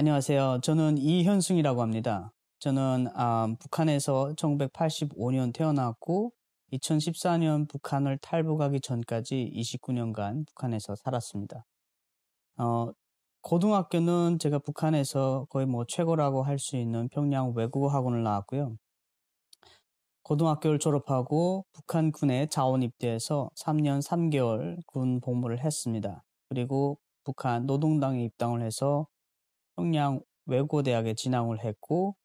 안녕하세요. 저는 이현승이라고 합니다. 저는 아, 북한에서 1985년 태어났고 2014년 북한을 탈북하기 전까지 29년간 북한에서 살았습니다. 어, 고등학교는 제가 북한에서 거의 뭐 최고라고 할 수 있는 평양 외국어 학원을 나왔고요. 고등학교를 졸업하고 북한군에 자원 입대해서 3년 3개월 군 복무를 했습니다. 그리고 북한 노동당에 입당을 해서 평양 외고대학에 진학을 했고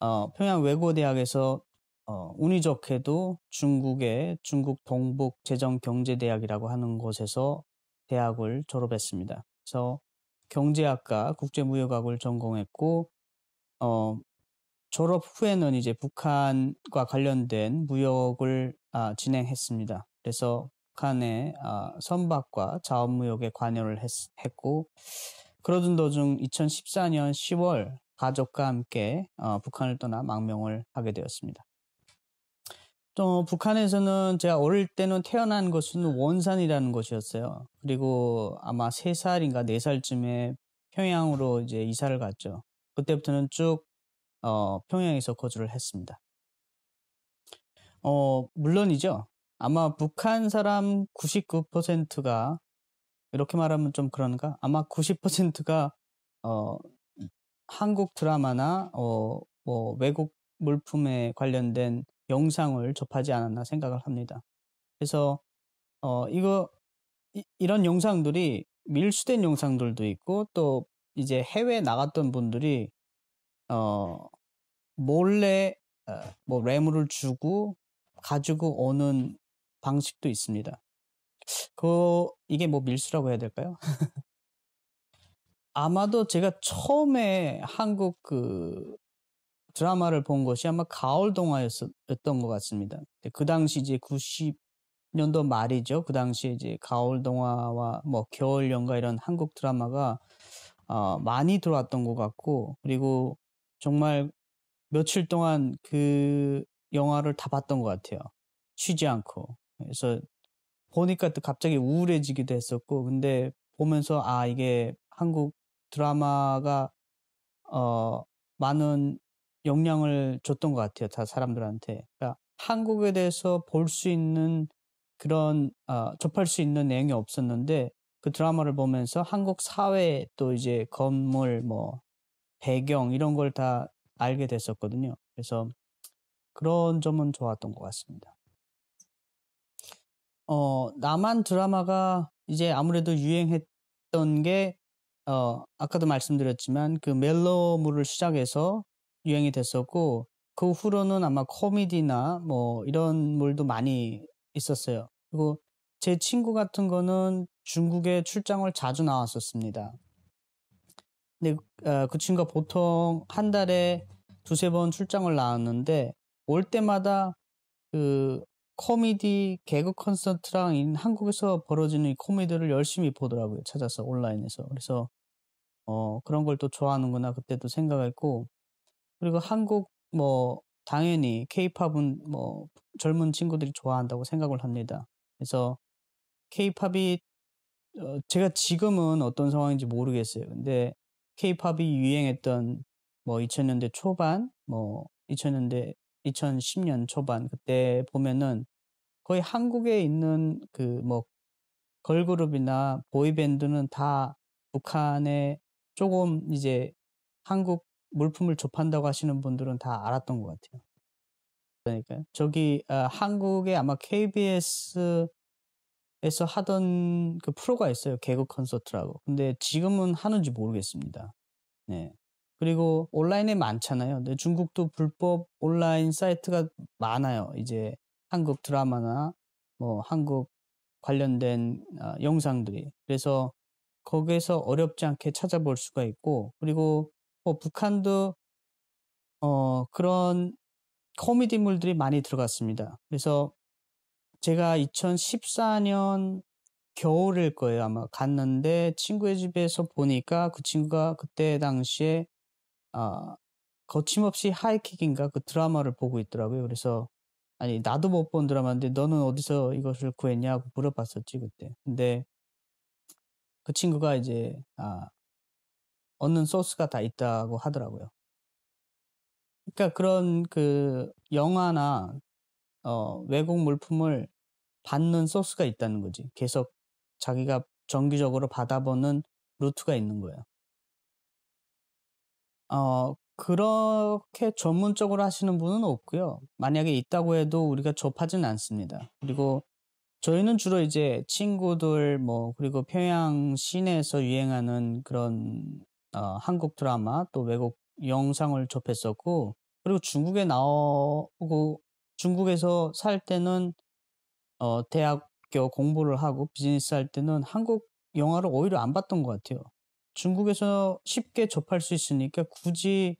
어, 평양 외고대학에서 어, 운이 좋게도 중국의 중국 동북 재정경제대학이라고 하는 곳에서 대학을 졸업했습니다. 그래서 경제학과 국제무역학을 전공했고 어, 졸업 후에는 이제 북한과 관련된 무역을 아, 진행했습니다. 그래서 북한의 아, 선박과 자원무역에 관여를 했, 했고 그러던 도중 2014년 10월 가족과 함께 어, 북한을 떠나 망명을 하게 되었습니다. 또 북한에서는 제가 어릴 때는 태어난 곳은 원산이라는 곳이었어요. 그리고 아마 3살인가 4살쯤에 평양으로 이제 이사를 갔죠. 그때부터는 쭉 어, 평양에서 거주를 했습니다. 어, 물론이죠. 아마 북한 사람 99%가 이렇게 말하면 좀 그런가? 아마 90%가 어, 한국 드라마나 어, 뭐 외국 물품에 관련된 영상을 접하지 않았나 생각을 합니다. 그래서 어, 이거 이, 이런 영상들이 밀수된 영상들도 있고 또 이제 해외에 나갔던 분들이 어, 몰래 어, 뭐 뇌물을 주고 가지고 오는 방식도 있습니다. 그 이게 뭐 밀수라고 해야 될까요? 아마도 제가 처음에 한국 그 드라마를 본 것이 아마 가을 동화였던 것 같습니다. 그 당시 이제 90년도 말이죠. 그 당시에 이제 가을 동화와 뭐 겨울 연가 이런 한국 드라마가 어, 많이 들어왔던 것 같고 그리고 정말 며칠 동안 그 영화를 다 봤던 것 같아요. 쉬지 않고. 그래서 보니까 또 갑자기 우울해지기도 했었고 근데 보면서 아 이게 한국 드라마가 어 많은 영향을 줬던 것 같아요 다 사람들한테 그러니까 한국에 대해서 볼 수 있는 그런 어, 접할 수 있는 내용이 없었는데 그 드라마를 보면서 한국 사회 또 이제 건물 뭐 배경 이런 걸 다 알게 됐었거든요 그래서 그런 점은 좋았던 것 같습니다. 어, 남한 드라마가 이제 아무래도 유행했던 게, 어, 아까도 말씀드렸지만 그 멜로물을 시작해서 유행이 됐었고, 그 후로는 아마 코미디나 뭐 이런 물도 많이 있었어요. 그리고 제 친구 같은 거는 중국에 출장을 자주 나왔었습니다. 근데 어, 그 친구가 보통 한 달에 두세 번 출장을 나왔는데 올 때마다 그 코미디 개그 콘서트랑 한국에서 벌어지는 코미디를 열심히 보더라고요. 찾아서 온라인에서. 그래서 어, 그런 걸 또 좋아하는구나 그때도 생각했고 그리고 한국 뭐 당연히 케이팝은 뭐 젊은 친구들이 좋아한다고 생각을 합니다. 그래서 케이팝이 어, 제가 지금은 어떤 상황인지 모르겠어요. 근데 케이팝이 유행했던 뭐 2000년대 초반 뭐 2000년대 2010년 초반 그때 보면은 거의 한국에 있는 그 뭐 걸그룹이나 보이밴드는 다 북한에 조금 이제 한국 물품을 접한다고 하시는 분들은 다 알았던 것 같아요. 그러니까 저기 아, 한국에 아마 KBS에서 하던 그 프로가 있어요. 개그 콘서트라고. 근데 지금은 하는지 모르겠습니다. 네. 그리고 온라인에 많잖아요. 근데 중국도 불법 온라인 사이트가 많아요. 이제 한국 드라마나 뭐 한국 관련된 어, 영상들이. 그래서 거기에서 어렵지 않게 찾아볼 수가 있고, 그리고 뭐 북한도 어, 그런 코미디물들이 많이 들어갔습니다. 그래서 제가 2014년 겨울일 거예요. 아마 갔는데 친구의 집에서 보니까 그 친구가 그때 당시에 아, 거침없이 하이킥인가 그 드라마를 보고 있더라고요. 그래서 아니 나도 못 본 드라마인데 너는 어디서 이것을 구했냐고 물어봤었지 그때. 근데 그 친구가 이제 아, 얻는 소스가 다 있다고 하더라고요. 그러니까 그런 그 영화나 어, 외국 물품을 받는 소스가 있다는 거지. 계속 자기가 정기적으로 받아보는 루트가 있는 거예요. 어, 그렇게 전문적으로 하시는 분은 없고요. 만약에 있다고 해도 우리가 접하지는 않습니다. 그리고 저희는 주로 이제 친구들 뭐 그리고 평양 시내에서 유행하는 그런 어, 한국 드라마 또 외국 영상을 접했었고 그리고 중국에 나오고 중국에서 살 때는 어, 대학교 공부를 하고 비즈니스 할 때는 한국 영화를 오히려 안 봤던 것 같아요. 중국에서 쉽게 접할 수 있으니까 굳이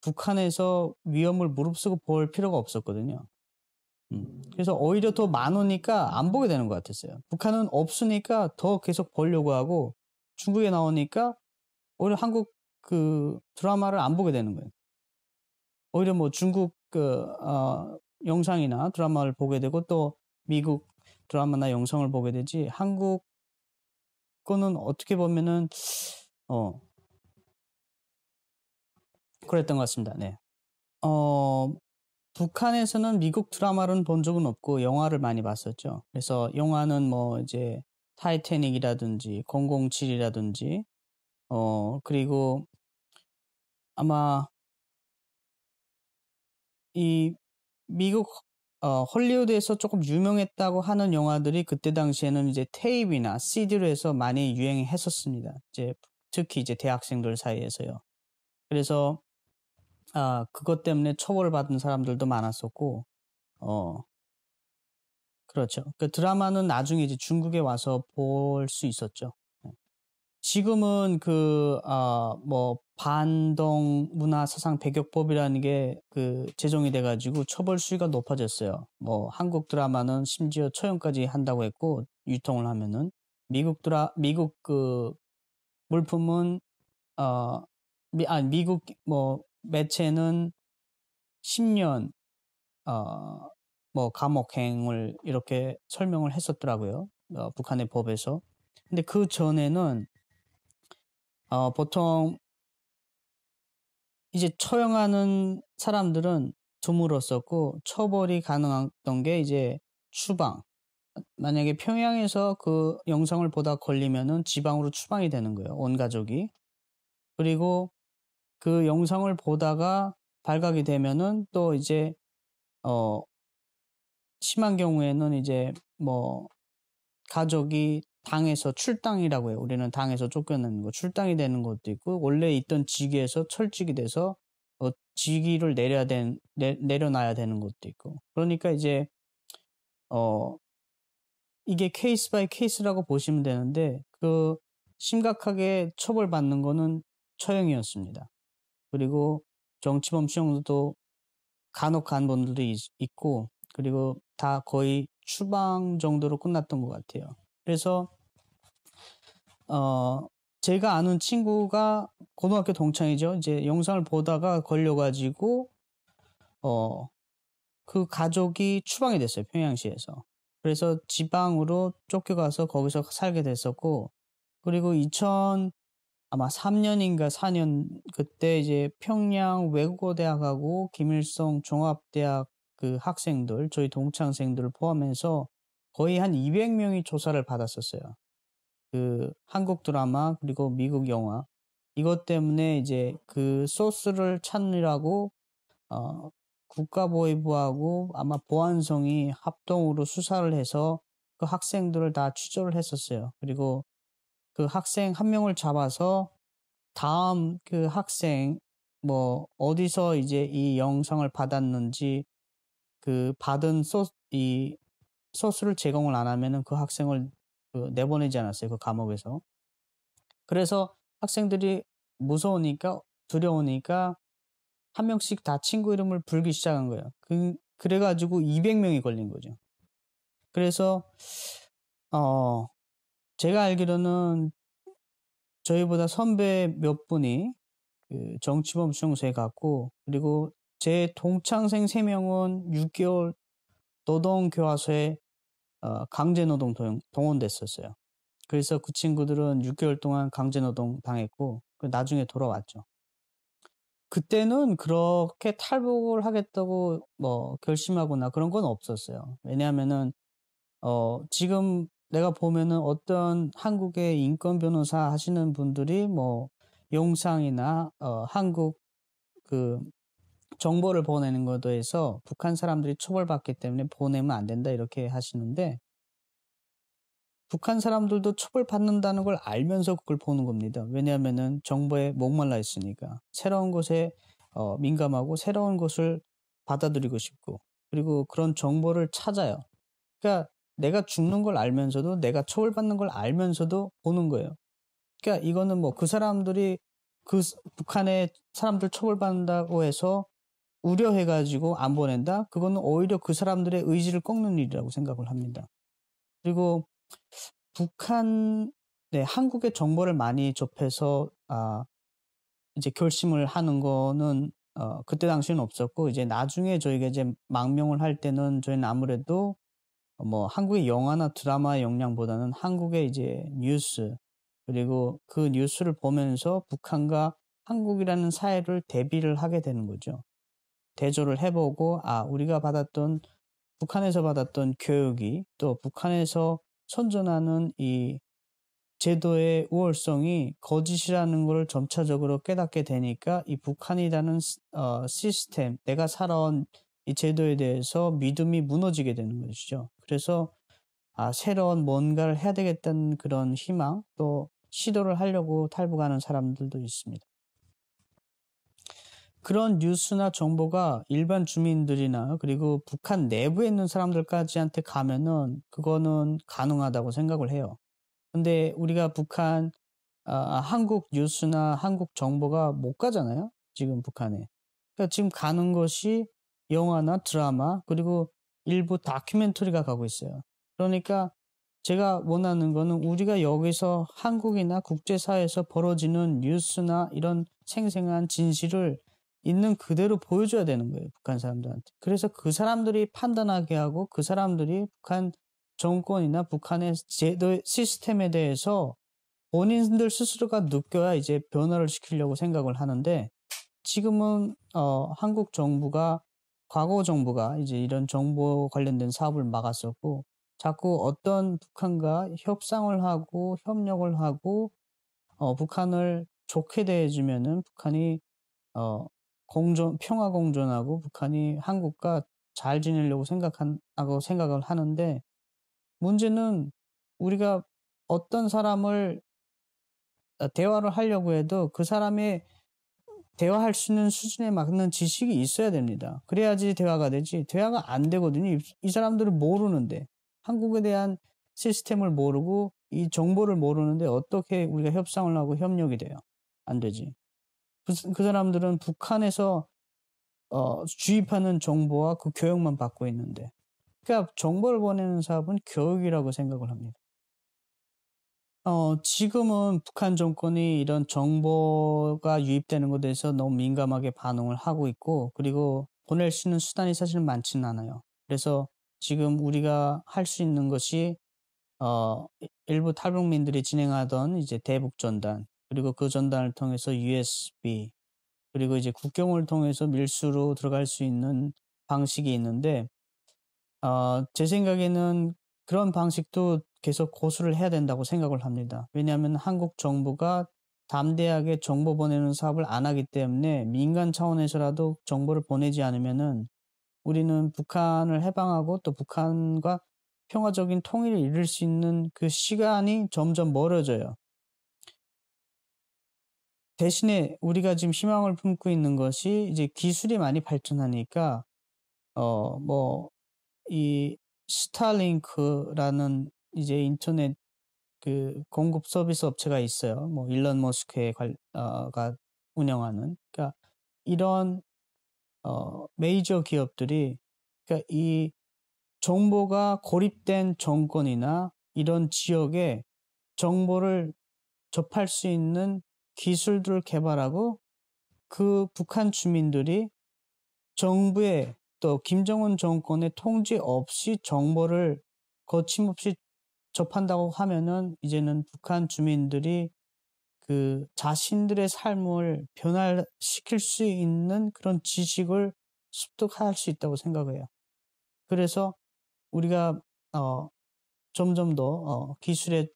북한에서 위험을 무릅쓰고 볼 필요가 없었거든요. 음. 그래서 오히려 더 많으니까 안 보게 되는 것 같았어요. 북한은 없으니까 더 계속 보려고 하고 중국에 나오니까 오히려 한국 그 드라마를 안 보게 되는 거예요. 오히려 뭐 중국 그 어, 영상이나 드라마를 보게 되고 또 미국 드라마나 영상을 보게 되지 한국 거는 어떻게 보면은 어. 그랬던 것 같습니다. 네. 어, 북한에서는 미국 드라마를본 적은 없고 영화를 많이 봤었죠. 그래서 영화는 뭐 이제 타이타닉이라든지 007이라든지 어, 그리고 아마 이 미국 어, 헐리우드에서 조금 유명했다고 하는 영화들이 그때 당시에는 이제 테이프나 CD로 해서 많이 유행했었습니다. 이제 특히 이제 대학생들 사이에서요. 그래서 아, 그것 때문에 처벌받은 사람들도 많았었고, 어, 그렇죠. 그 드라마는 나중에 이제 중국에 와서 볼 수 있었죠. 네. 지금은 그, 아, 뭐, 반동 문화 사상 배격법이라는 게 그 제정이 돼가지고 처벌 수위가 높아졌어요. 뭐, 한국 드라마는 심지어 처형까지 한다고 했고, 유통을 하면은. 미국 드라, 미국 그 물품은 어, 미, 아, 미국 뭐 매체는 10년 어, 뭐 감옥행을 이렇게 설명을 했었더라고요. 어, 북한의 법에서. 근데 그 전에는 어, 보통 이제 처형하는 사람들은 드물었었고 처벌이 가능했던 게 이제 추방 만약에 평양에서 그 영상을 보다 걸리면은 지방으로 추방이 되는 거예요. 온 가족이. 그리고 그 영상을 보다가 발각이 되면은 또 이제 어 심한 경우에는 이제 뭐 가족이 당에서 출당이라고 해요. 우리는 당에서 쫓겨나는 거, 출당이 되는 것도 있고 원래 있던 직위에서 철직이 돼서 어, 직위를 내려야 된 내, 내려놔야 되는 것도 있고. 그러니까 이제 어 이게 케이스 바이 케이스라고 보시면 되는데 그 심각하게 처벌받는 거는 처형이었습니다. 그리고 정치범 수형도 간혹 간 분들도 있고 그리고 다 거의 추방 정도로 끝났던 것 같아요. 그래서 어 제가 아는 친구가 고등학교 동창이죠. 이제 영상을 보다가 걸려가지고 어그 가족이 추방이 됐어요 평양시에서. 그래서 지방으로 쫓겨가서 거기서 살게 됐었고, 그리고 2000 아마 3년인가 4년 그때 이제 평양 외국어대학하고 김일성 종합대학 그 학생들, 저희 동창생들을 포함해서 거의 한 200명이 조사를 받았었어요. 그 한국 드라마 그리고 미국 영화 이것 때문에 이제 그 소스를 찾느라고 어, 국가보위부하고 아마 보안성이 합동으로 수사를 해서 그 학생들을 다 취조를 했었어요. 그리고 그 학생 한 명을 잡아서 다음 그 학생 뭐 어디서 이제 이 영상을 받았는지 그 받은 소스 이 소스를 제공을 안 하면은 그 학생을 그 내보내지 않았어요. 그 감옥에서. 그래서 학생들이 무서우니까 두려우니까 한 명씩 다 친구 이름을 불기 시작한 거예요. 그, 그래가지고 200명이 걸린 거죠. 그래서, 어, 제가 알기로는 저희보다 선배 몇 분이 그 정치범 수용소에 갔고, 그리고 제 동창생 3명은 6개월 노동교화소에 어, 강제노동 동원됐었어요. 그래서 그 친구들은 6개월 동안 강제노동 당했고, 그 나중에 돌아왔죠. 그때는 그렇게 탈북을 하겠다고 뭐 결심하거나 그런 건 없었어요. 왜냐하면은 어 지금 내가 보면은 어떤 한국의 인권 변호사 하시는 분들이 뭐 용상이나 어 한국 그 정보를 보내는 것에 대해서 북한 사람들이 처벌받기 때문에 보내면 안 된다 이렇게 하시는데 북한 사람들도 처벌받는다는 걸 알면서 그걸 보는 겁니다. 왜냐하면 정부에 목말라 있으니까 새로운 것에 어, 민감하고 새로운 것을 받아들이고 싶고 그리고 그런 정보를 찾아요. 그러니까 내가 죽는 걸 알면서도 내가 처벌받는 걸 알면서도 보는 거예요. 그러니까 이거는 뭐 그 사람들이 그 북한의 사람들 처벌받는다고 해서 우려해가지고 안 보낸다? 그거는 오히려 그 사람들의 의지를 꺾는 일이라고 생각을 합니다. 그리고 북한, 네, 한국의 정보를 많이 접해서, 아, 이제 결심을 하는 거는, 어, 그때 당시는 없었고, 이제 나중에 저희가 이제 망명을 할 때는 저희는 아무래도 뭐 한국의 영화나 드라마의 역량보다는 한국의 이제 뉴스, 그리고 그 뉴스를 보면서 북한과 한국이라는 사회를 대비를 하게 되는 거죠. 대조를 해보고, 아, 우리가 받았던, 북한에서 받았던 교육이 또 북한에서 선전하는 이 제도의 우월성이 거짓이라는 것을 점차적으로 깨닫게 되니까 이 북한이라는 어, 시스템, 내가 살아온 이 제도에 대해서 믿음이 무너지게 되는 것이죠. 그래서 아, 새로운 뭔가를 해야 되겠다는 그런 희망 또 시도를 하려고 탈북하는 사람들도 있습니다. 그런 뉴스나 정보가 일반 주민들이나 그리고 북한 내부에 있는 사람들까지한테 가면은 그거는 가능하다고 생각을 해요. 근데 우리가 북한, 아, 한국 뉴스나 한국 정보가 못 가잖아요. 지금 북한에. 그러니까 지금 가는 것이 영화나 드라마 그리고 일부 다큐멘터리가 가고 있어요. 그러니까 제가 원하는 거는 우리가 여기서 한국이나 국제사회에서 벌어지는 뉴스나 이런 생생한 진실을 있는 그대로 보여줘야 되는 거예요. 북한 사람들한테. 그래서 그 사람들이 판단하게 하고 그 사람들이 북한 정권이나 북한의 제도 시스템에 대해서 본인들 스스로가 느껴야 이제 변화를 시키려고 생각을 하는데 지금은 어, 한국 정부가 과거 정부가 이제 이런 정보 관련된 사업을 막았었고 자꾸 어떤 북한과 협상을 하고 협력을 하고 어, 북한을 좋게 대해주면은 북한이 어, 공존 평화 공존하고 북한이 한국과 잘 지내려고 생각한다고 생각을 하는데 문제는 우리가 어떤 사람을 어, 대화를 하려고 해도 그 사람의 대화할 수 있는 수준에 맞는 지식이 있어야 됩니다. 그래야지 대화가 되지. 대화가 안 되거든요. 이 사람들은 모르는데 한국에 대한 시스템을 모르고 이 정보를 모르는데 어떻게 우리가 협상을 하고 협력이 돼요? 안 되지. 그, 그 사람들은 북한에서 어, 주입하는 정보와 그 교육만 받고 있는데. 그러니까 정보를 보내는 사업은 교육이라고 생각을 합니다. 어, 지금은 북한 정권이 이런 정보가 유입되는 것에 대해서 너무 민감하게 반응을 하고 있고, 그리고 보낼 수 있는 수단이 사실 많지는 않아요. 그래서 지금 우리가 할 수 있는 것이, 어, 일부 탈북민들이 진행하던 이제 대북전단, 그리고 그 전단을 통해서 USB 그리고 이제 국경을 통해서 밀수로 들어갈 수 있는 방식이 있는데 어, 제 생각에는 그런 방식도 계속 고수를 해야 된다고 생각을 합니다. 왜냐하면 한국 정부가 담대하게 정보 보내는 사업을 안 하기 때문에 민간 차원에서라도 정보를 보내지 않으면은 우리는 북한을 해방하고 또 북한과 평화적인 통일을 이룰 수 있는 그 시간이 점점 멀어져요. 대신에 우리가 지금 희망을 품고 있는 것이 이제 기술이 많이 발전하니까 어뭐이 스타링크라는 이제 인터넷 그 공급 서비스 업체가 있어요. 뭐 일론 머스크의 어, 가 운영하는 그러니까 이런 어 메이저 기업들이 그러니까 이 정보가 고립된 정권이나 이런 지역에 정보를 접할 수 있는 기술들을 개발하고 그 북한 주민들이 정부의 또 김정은 정권의 통지 없이 정보를 거침없이 접한다고 하면은 이제는 북한 주민들이 그 자신들의 삶을 변화시킬 수 있는 그런 지식을 습득할 수 있다고 생각해요. 그래서 우리가 어, 점점 더 어, 기술의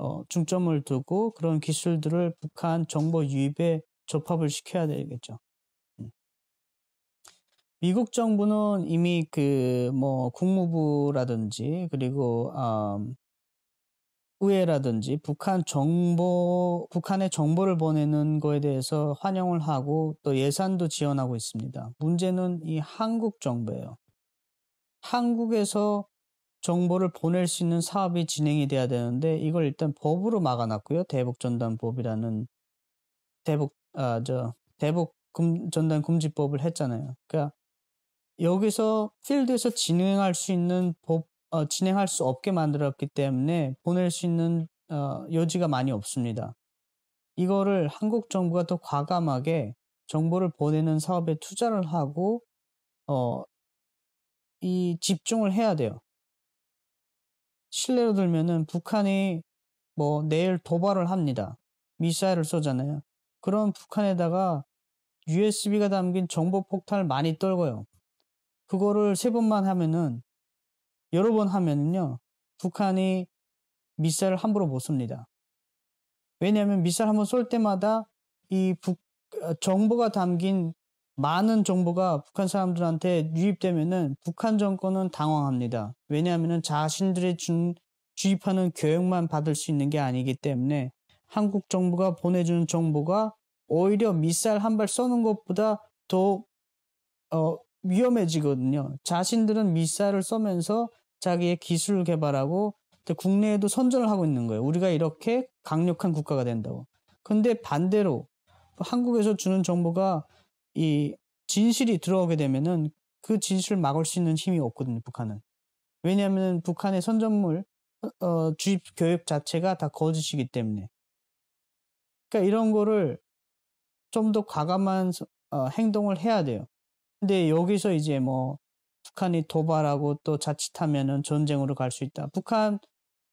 어, 중점을 두고 그런 기술들을 북한 정보 유입에 접합을 시켜야 되겠죠. 음. 미국 정부는 이미 그 뭐 국무부라든지 그리고 의회라든지 아, 북한 정보 북한의 정보를 보내는 거에 대해서 환영을 하고 또 예산도 지원하고 있습니다. 문제는 이 한국 정부예요. 한국에서 정보를 보낼 수 있는 사업이 진행이 돼야 되는데 이걸 일단 법으로 막아놨고요. 대북전단법이라는 대북 아 저 대북 전단 금지법을 했잖아요. 그러니까 여기서 필드에서 진행할 수 있는 법 어, 진행할 수 없게 만들었기 때문에 보낼 수 있는 어, 여지가 많이 없습니다. 이거를 한국 정부가 더 과감하게 정보를 보내는 사업에 투자를 하고 어, 이 집중을 해야 돼요. 실례로 들면은 북한이 뭐 내일 도발을 합니다. 미사일을 쏘잖아요. 그런 북한에다가 USB가 담긴 정보 폭탄을 많이 떨궈요. 그거를 세 번만 하면은 여러 번 하면은요. 북한이 미사일을 함부로 못 쏩니다. 왜냐하면 미사일 한번쏠 때마다 이 북, 어, 정보가 담긴 많은 정보가 북한 사람들한테 유입되면은 북한 정권은 당황합니다. 왜냐하면 자신들이 준, 주입하는 교육만 받을 수 있는 게 아니기 때문에 한국 정부가 보내주는 정보가 오히려 미사일 한 발 쏘는 것보다 더 어, 위험해지거든요. 자신들은 미사일을 쏘면서 자기의 기술을 개발하고 국내에도 선전을 하고 있는 거예요. 우리가 이렇게 강력한 국가가 된다고. 근데 반대로 한국에서 주는 정보가 이 진실이 들어오게 되면은 그 진실을 막을 수 있는 힘이 없거든요, 북한은. 왜냐하면 북한의 선전물, 어, 어 주입 교육 자체가 다 거짓이기 때문에. 그러니까 이런 거를 좀 더 과감한 어, 행동을 해야 돼요. 근데 여기서 이제 뭐 북한이 도발하고 또 자칫하면은 전쟁으로 갈 수 있다. 북한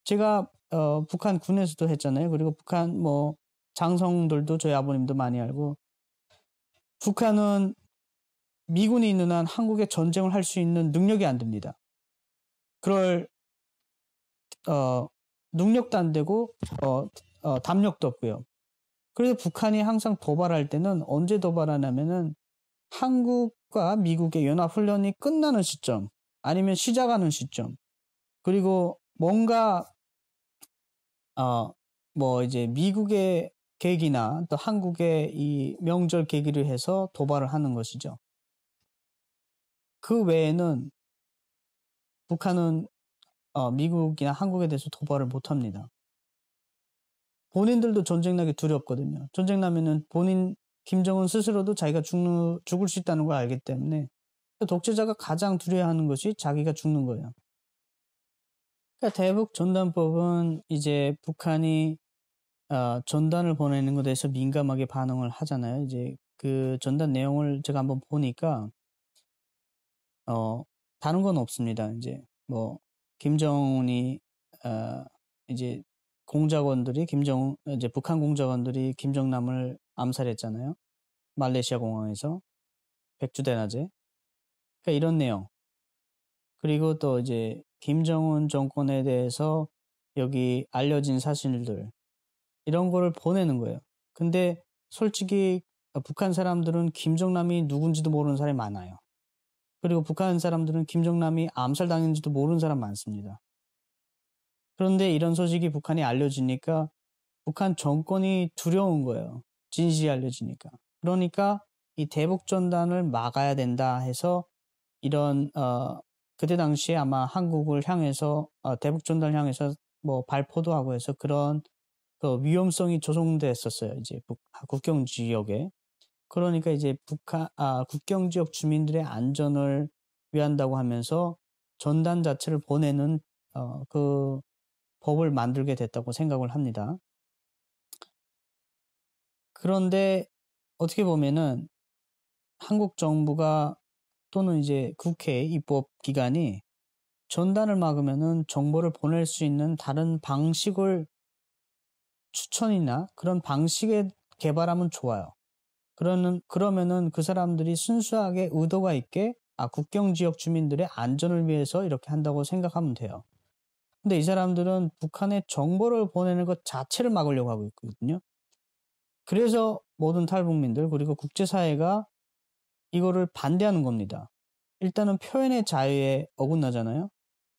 제가 어, 북한 군에서도 했잖아요. 그리고 북한 뭐 장성들도 저희 아버님도 많이 알고 북한은 미군이 있는 한 한국에 전쟁을 할 수 있는 능력이 안 됩니다. 그럴 어, 능력도 안 되고 어, 어, 담력도 없고요. 그래서 북한이 항상 도발할 때는 언제 도발하냐면은 한국과 미국의 연합훈련이 끝나는 시점 아니면 시작하는 시점 그리고 뭔가 어, 뭐 이제 미국의 계기나 또 한국의 이 명절 계기를 해서 도발을 하는 것이죠. 그 외에는 북한은 어, 미국이나 한국에 대해서 도발을 못 합니다. 본인들도 전쟁 나기 두렵거든요. 전쟁 나면은 본인 김정은 스스로도 자기가 죽는, 죽을 수 있다는 걸 알기 때문에 그 독재자가 가장 두려워하는 것이 자기가 죽는 거예요. 그러니까 대북 전단법은 이제 북한이 아, 전단을 보내는 것에 대해서 민감하게 반응을 하잖아요. 이제 그 전단 내용을 제가 한번 보니까 어, 다른 건 없습니다. 이제 뭐 김정은이 어, 이제 공작원들이 김정 이제 북한 공작원들이 김정남을 암살했잖아요. 말레이시아 공항에서 백주대낮에. 그러니까 이런 내용. 그리고 또 이제 김정은 정권에 대해서 여기 알려진 사실들 이런 거를 보내는 거예요. 근데 솔직히 북한 사람들은 김정남이 누군지도 모르는 사람이 많아요. 그리고 북한 사람들은 김정남이 암살당했는지도 모르는 사람 많습니다. 그런데 이런 소식이 북한에 알려지니까 북한 정권이 두려운 거예요. 진실이 알려지니까. 그러니까 이 대북 전단을 막아야 된다 해서 이런 어 그때 당시에 아마 한국을 향해서 어, 대북 전단을 향해서 뭐 발포도 하고 해서 그런 그 위험성이 조성됐었어요. 이제 북 아, 국경 지역에. 그러니까 이제 북한 아, 국경 지역 주민들의 안전을 위한다고 하면서 전단 자체를 보내는 어, 그 법을 만들게 됐다고 생각을 합니다. 그런데 어떻게 보면은 한국 정부가 또는 이제 국회 입법 기관이 전단을 막으면은 정보를 보낼 수 있는 다른 방식을 추천이나 그런 방식에 개발하면 좋아요. 그러는 그러면은 그 사람들이 순수하게 의도가 있게 아 국경 지역 주민들의 안전을 위해서 이렇게 한다고 생각하면 돼요. 근데 이 사람들은 북한에 정보를 보내는 것 자체를 막으려고 하고 있거든요. 그래서 모든 탈북민들 그리고 국제사회가 이거를 반대하는 겁니다. 일단은 표현의 자유에 어긋나잖아요.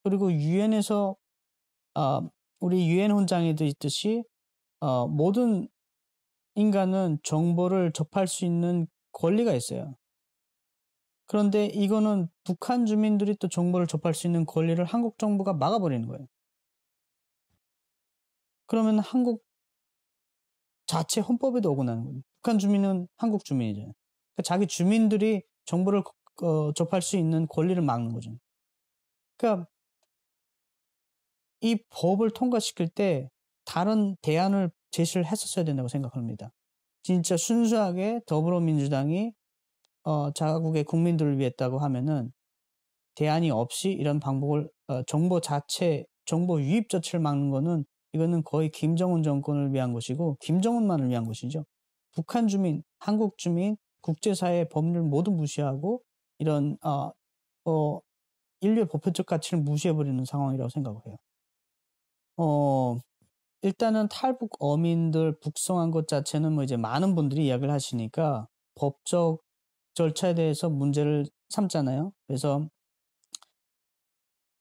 그리고 유엔에서 아, 우리 유엔 훈장에도 있듯이 어, 모든 인간은 정보를 접할 수 있는 권리가 있어요. 그런데 이거는 북한 주민들이 또 정보를 접할 수 있는 권리를 한국 정부가 막아버리는 거예요. 그러면 한국 자체 헌법에도 오고나는 거예요. 북한 주민은 한국 주민이잖아요. 그러니까 자기 주민들이 정보를 어, 접할 수 있는 권리를 막는 거죠. 그러니까 이 법을 통과시킬 때 다른 대안을 제시를 했었어야 된다고 생각합니다. 진짜 순수하게 더불어민주당이 어, 자국의 국민들을 위했다고 하면은 대안이 없이 이런 방법을 어, 정보 자체 정보 유입 자체를 막는 거는 이거는 거의 김정은 정권을 위한 것이고 김정은만을 위한 것이죠. 북한 주민, 한국 주민, 국제사회 의 법률 모두 무시하고 이런 어, 어 인류의 보편적 가치를 무시해버리는 상황이라고 생각 해요. 어, 일단은 탈북 어민들 북송한 것 자체는 뭐 이제 많은 분들이 이야기를 하시니까 법적 절차에 대해서 문제를 삼잖아요. 그래서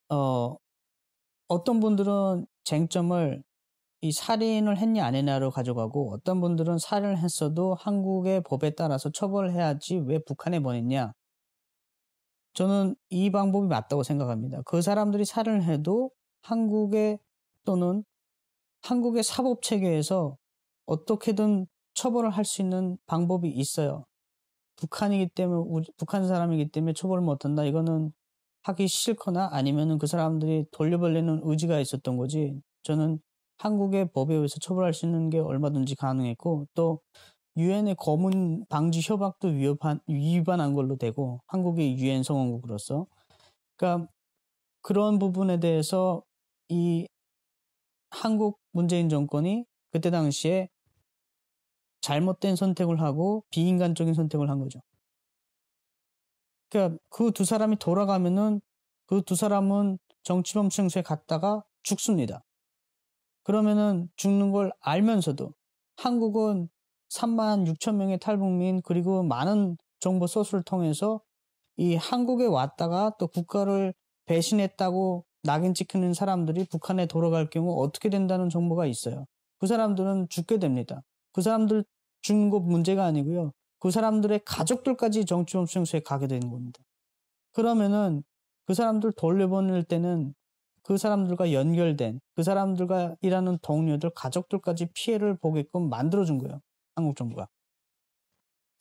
어 어떤 분들은 쟁점을 이 살인을 했냐 안 했냐로 가져가고 어떤 분들은 살인을 했어도 한국의 법에 따라서 처벌해야지 왜 북한에 보냈냐 저는 이 방법이 맞다고 생각합니다. 그 사람들이 살인을 해도 한국의 또는 한국의 사법 체계에서 어떻게든 처벌을 할 수 있는 방법이 있어요. 북한이기 때문에 우리, 북한 사람이기 때문에 처벌을 못한다. 이거는 하기 싫거나 아니면은 그 사람들이 돌려버리는 의지가 있었던 거지. 저는 한국의 법에 의해서 처벌할 수 있는 게 얼마든지 가능했고 또 유엔의 검은 방지 협약도 위협한, 위반한 걸로 되고 한국의 유엔 성원국으로서 그러니까 그런 부분에 대해서 이 한국 문재인 정권이 그때 당시에 잘못된 선택을 하고 비인간적인 선택을 한 거죠. 그러니까 그 두 사람이 돌아가면은 그 두 사람은 정치범죄에 갔다가 죽습니다. 그러면은 죽는 걸 알면서도 한국은 3만 6천 명의 탈북민 그리고 많은 정보 소스를 통해서 이 한국에 왔다가 또 국가를 배신했다고 낙인 찍히는 사람들이 북한에 돌아갈 경우 어떻게 된다는 정보가 있어요. 그 사람들은 죽게 됩니다. 그 사람들 죽는 것 문제가 아니고요. 그 사람들의 가족들까지 정치범죄소에 가게 되는 겁니다. 그러면은 그 사람들 돌려보낼 때는 그 사람들과 연결된 그 사람들과 일하는 동료들 가족들까지 피해를 보게끔 만들어준 거예요. 한국 정부가.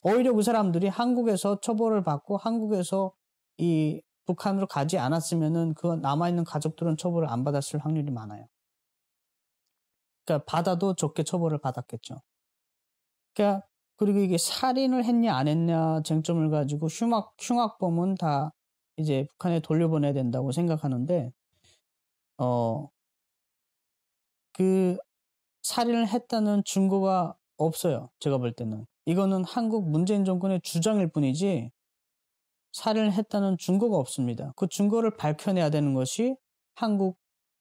오히려 그 사람들이 한국에서 처벌을 받고 한국에서 이 북한으로 가지 않았으면은 그 남아있는 가족들은 처벌을 안 받았을 확률이 많아요. 그러니까 받아도 적게 처벌을 받았겠죠. 그러니까 그리고 이게 살인을 했냐 안 했냐 쟁점을 가지고 흉악 흉악범은 다 이제 북한에 돌려보내야 된다고 생각하는데 어 그 살인을 했다는 증거가 없어요. 제가 볼 때는 이거는 한국 문재인 정권의 주장일 뿐이지 살인을 했다는 증거가 없습니다. 그 증거를 밝혀내야 되는 것이 한국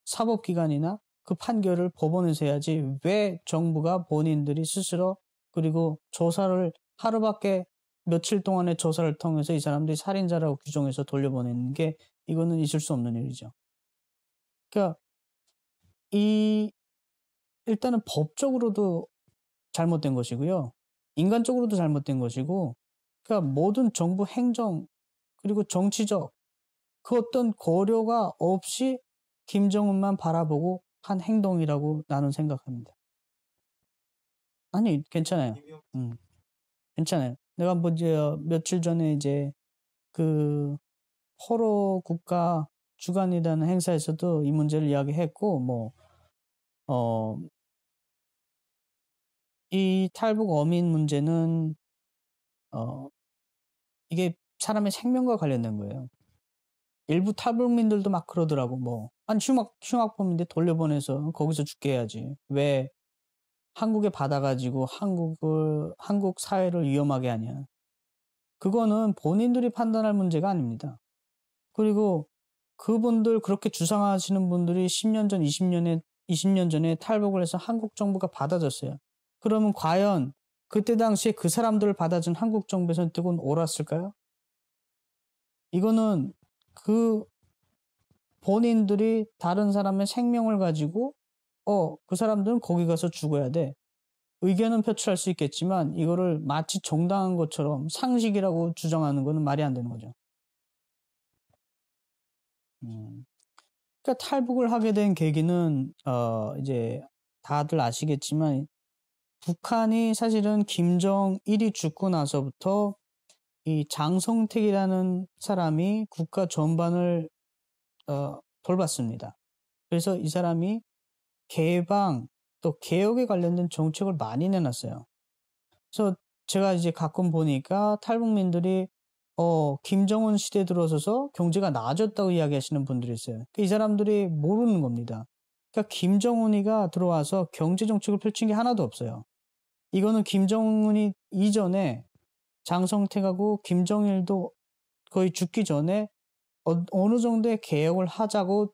사법기관이나 그 판결을 법원에서 해야지 왜 정부가 본인들이 스스로 그리고 조사를 하루밖에 며칠 동안의 조사를 통해서 이 사람들이 살인자라고 규정해서 돌려보내는 게 이거는 있을 수 없는 일이죠. 그러니까 이 일단은 법적으로도 잘못된 것이고요. 인간적으로도 잘못된 것이고 그러니까 모든 정부 행정 그리고 정치적 그 어떤 고려가 없이 김정은만 바라보고 한 행동이라고 나는 생각합니다. 아니 괜찮아요. 음, 괜찮아요. 내가 뭐 이제 며칠 전에 이제 그 포로 국가 주간이라는 행사에서도 이 문제를 이야기했고 뭐어이 탈북 어민 문제는 어 이게 사람의 생명과 관련된 거예요. 일부 탈북민들도 막 그러더라고. 뭐, 아니, 흉악, 흉악범인데 돌려보내서 거기서 죽게 해야지. 왜 한국에 받아가지고 한국을, 한국 사회를 위험하게 하냐. 그거는 본인들이 판단할 문제가 아닙니다. 그리고 그분들, 그렇게 주상하시는 분들이 10년 전, 20년에, 20년 전에 탈북을 해서 한국 정부가 받아줬어요. 그러면 과연 그때 당시에 그 사람들을 받아준 한국 정부에서는 뜨거 옳았을까요? 이거는 그 본인들이 다른 사람의 생명을 가지고 어, 그 사람들은 거기 가서 죽어야 돼. 의견은 표출할 수 있겠지만 이거를 마치 정당한 것처럼 상식이라고 주장하는 것은 말이 안 되는 거죠. 음. 그러니까 탈북을 하게 된 계기는 어 이제 다들 아시겠지만 북한이 사실은 김정일이 죽고 나서부터 이 장성택이라는 사람이 국가 전반을 어, 돌봤습니다. 그래서 이 사람이 개방 또 개혁에 관련된 정책을 많이 내놨어요. 그래서 제가 이제 가끔 보니까 탈북민들이 어, 김정은 시대 들어서서 경제가 나아졌다고 이야기하시는 분들이 있어요. 그러니까 이 사람들이 모르는 겁니다. 그러니까 김정은이가 들어와서 경제 정책을 펼친 게 하나도 없어요. 이거는 김정은이 이전에 장성택하고 김정일도 거의 죽기 전에 어, 느 정도의 개혁을 하자고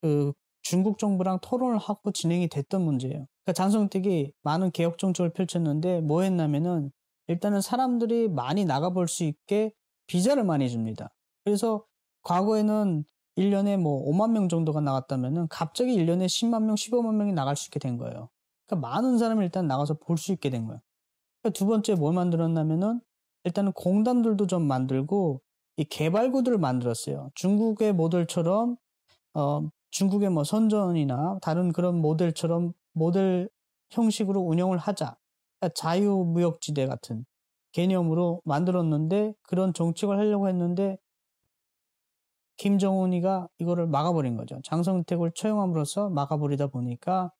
그 중국 정부랑 토론을 하고 진행이 됐던 문제예요. 그러니까 장성택이 많은 개혁 정책을 펼쳤는데 뭐 했냐면은 일단은 사람들이 많이 나가볼 수 있게 비자를 많이 줍니다. 그래서 과거에는 1년에 뭐 5만 명 정도가 나갔다면은 갑자기 1년에 10만 명, 15만 명이 나갈 수 있게 된 거예요. 그러니까 많은 사람이 일단 나가서 볼 수 있게 된 거예요. 두 번째 뭘 만들었냐면은 일단은 공단들도 좀 만들고 이 개발구들을 만들었어요. 중국의 모델처럼 어, 중국의 뭐 선전이나 다른 그런 모델처럼 모델 형식으로 운영을 하자. 그러니까 자유무역지대 같은 개념으로 만들었는데 그런 정책을 하려고 했는데 김정은이가 이거를 막아버린 거죠. 장성택을 처형함으로써 막아버리다 보니까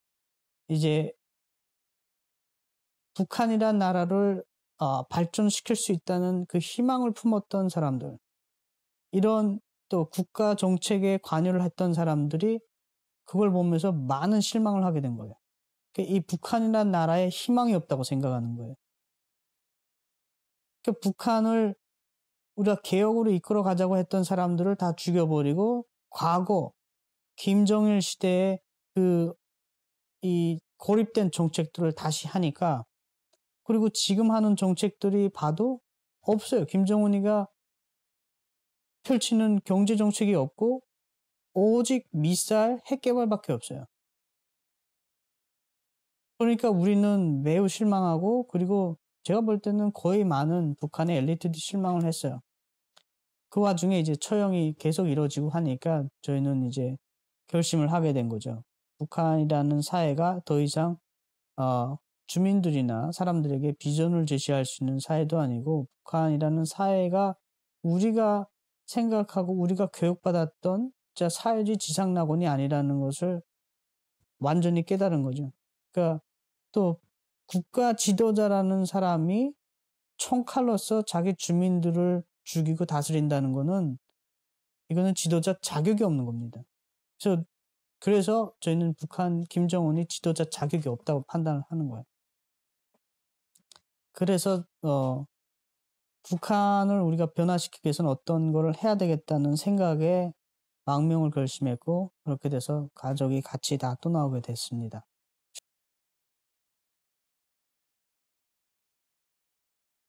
이제 북한이란 나라를 어, 발전시킬 수 있다는 그 희망을 품었던 사람들, 이런 또 국가 정책에 관여를 했던 사람들이 그걸 보면서 많은 실망을 하게 된 거예요. 그 이 북한이란 나라에 희망이 없다고 생각하는 거예요. 그 북한을 우리가 개혁으로 이끌어 가자고 했던 사람들을 다 죽여버리고 과거 김정일 시대에그이 고립된 정책들을 다시 하니까 그리고 지금 하는 정책들이 봐도 없어요. 김정은이가 펼치는 경제 정책이 없고 오직 미사일 핵 개발밖에 없어요. 그러니까 우리는 매우 실망하고 그리고 제가 볼 때는 거의 많은 북한의 엘리트들이 실망을 했어요. 그 와중에 이제 처형이 계속 이뤄지고 하니까 저희는 이제 결심을 하게 된 거죠. 북한이라는 사회가 더 이상 어, 주민들이나 사람들에게 비전을 제시할 수 있는 사회도 아니고 북한이라는 사회가 우리가 생각하고 우리가 교육받았던 자 사회주의 지상낙원이 아니라는 것을 완전히 깨달은 거죠. 그러니까 또 국가 지도자라는 사람이 총칼로서 자기 주민들을 죽이고 다스린다는 거는 이거는 지도자 자격이 없는 겁니다. 그래서 그래서 저희는 북한 김정은이 지도자 자격이 없다고 판단을 하는 거예요. 그래서 어, 북한을 우리가 변화시키기 위해서는 어떤 걸 해야 되겠다는 생각에 망명을 결심했고 그렇게 돼서 가족이 같이 다 떠나오게 됐습니다.